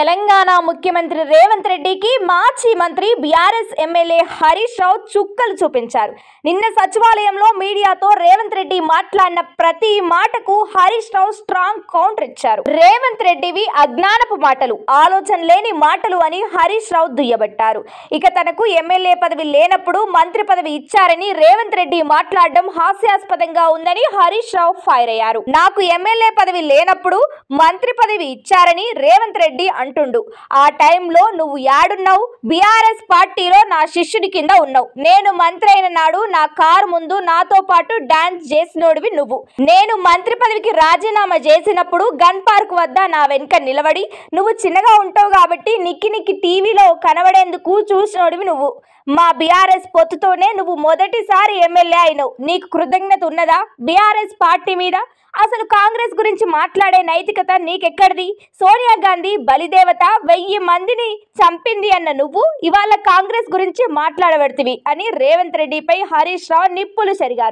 తెలంగాణ ముఖ్యమంత్రి రేవంత్ రెడ్డికి మాజీ మంత్రి బీఆర్ఎస్ ఎమ్మెల్యే హరీష్ రావు చుక్కలు చూపించారు నిన్న సచివాలయంలో మీడియాతో రేవంత్ రెడ్డి మాట్లాడిన ప్రతి మాటకు హరీష్ రావు స్ట్రాంగ్ కౌంటర్ ఇచ్చారు రేవంత్ రెడ్డివి అజ్ఞానపు మాటలు ఆలోచన లేని మాటలు అని హరీష్ రావు దుయ్యబట్టారు ఇక తనకు ఎమ్మెల్యే పదవి లేనప్పుడు మంత్రి పదవి ఇచ్చారని రేవంత్ రెడ్డి మాట్లాడడం హాస్యాస్పదంగా ఉందని హరీష్ రావు ఫైర్ అయ్యారు నాకు ఎమ్మెల్యే పదవి లేనప్పుడు మంత్రి పదవి ఇచ్చారని రేవంత్ రెడ్డి అంటుండు ఆ టైంలో నువ్వు యాడున్నావు బీఆర్ఎస్ పార్టీలో నా శిష్యుడి కింద ఉన్నావు నేను మంత్రి అయిన నాడు నా కారు ముందు నాతో పాటు డాన్స్ చేసినోడివి నువ్వు నేను మంత్రి పదవికి రాజీనామా చేసినప్పుడు గన్ పార్క్ వద్ద నా వెనుక నిలబడి నువ్వు చిన్నగా ఉంటావు కాబట్టి నిక్కి నిక్కి టీవీలో కనబడేందుకు చూసినోడివి నువ్వు మా బీఆర్ఎస్ పొత్తుతోనే నువ్వు మొదటిసారి ఎమ్మెల్యే అయినవు నీకు కృతజ్ఞత ఉన్నదా బీఆర్ఎస్ పార్టీ మీద అసలు కాంగ్రెస్ గురించి మాట్లాడే నైతికత నీకెక్కడిది సోనియా గాంధీ బలిదేవత వెయ్యి మందిని చంపింది అన్న నువ్వు ఇవాళ కాంగ్రెస్ గురించి మాట్లాడబడుతుంది అని రేవంత్ రెడ్డిపై హరీష్ రావు నిప్పులు చెరిగారు